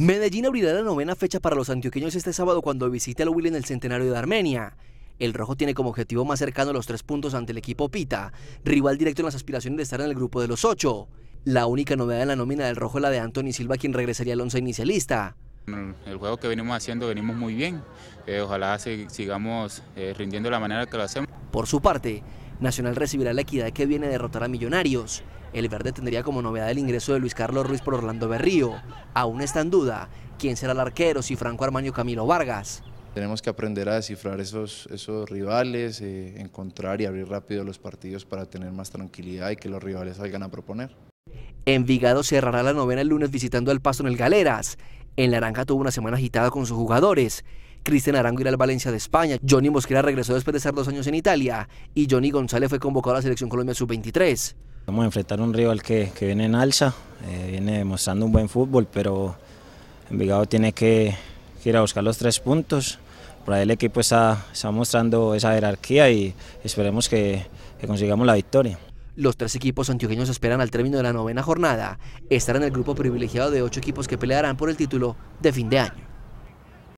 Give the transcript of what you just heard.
Medellín abrirá la novena fecha para los antioqueños este sábado cuando visite al Huila en el centenario de Armenia. El rojo tiene como objetivo más cercano los tres puntos ante el equipo Pita, rival directo en las aspiraciones de estar en el grupo de los ocho. La única novedad en la nómina del rojo es la de Anthony Silva, quien regresaría al once inicialista. El juego que venimos haciendo venimos muy bien. Eh, ojalá sigamos eh, rindiendo de la manera que lo hacemos. Por su parte, Nacional recibirá la equidad que viene a derrotar a Millonarios. El Verde tendría como novedad el ingreso de Luis Carlos Ruiz por Orlando Berrío. Aún está en duda quién será el arquero, si Franco Armaño Camilo Vargas. Tenemos que aprender a descifrar esos, esos rivales, eh, encontrar y abrir rápido los partidos para tener más tranquilidad y que los rivales salgan a proponer. Envigado cerrará la novena el lunes visitando el Paso en el Galeras. En Naranja tuvo una semana agitada con sus jugadores. Cristian Arango irá al Valencia de España, Johnny Mosquera regresó después de estar dos años en Italia y Johnny González fue convocado a la Selección Colombia Sub-23. Vamos a enfrentar un rival que, viene en alza, eh, viene mostrando un buen fútbol, pero Envigado tiene que, ir a buscar los tres puntos. Por ahí el equipo está, mostrando esa jerarquía y esperemos que, que consigamos la victoria. Los tres equipos antioqueños esperan al término de la novena jornada estar en el grupo privilegiado de ocho equipos que pelearán por el título de fin de año.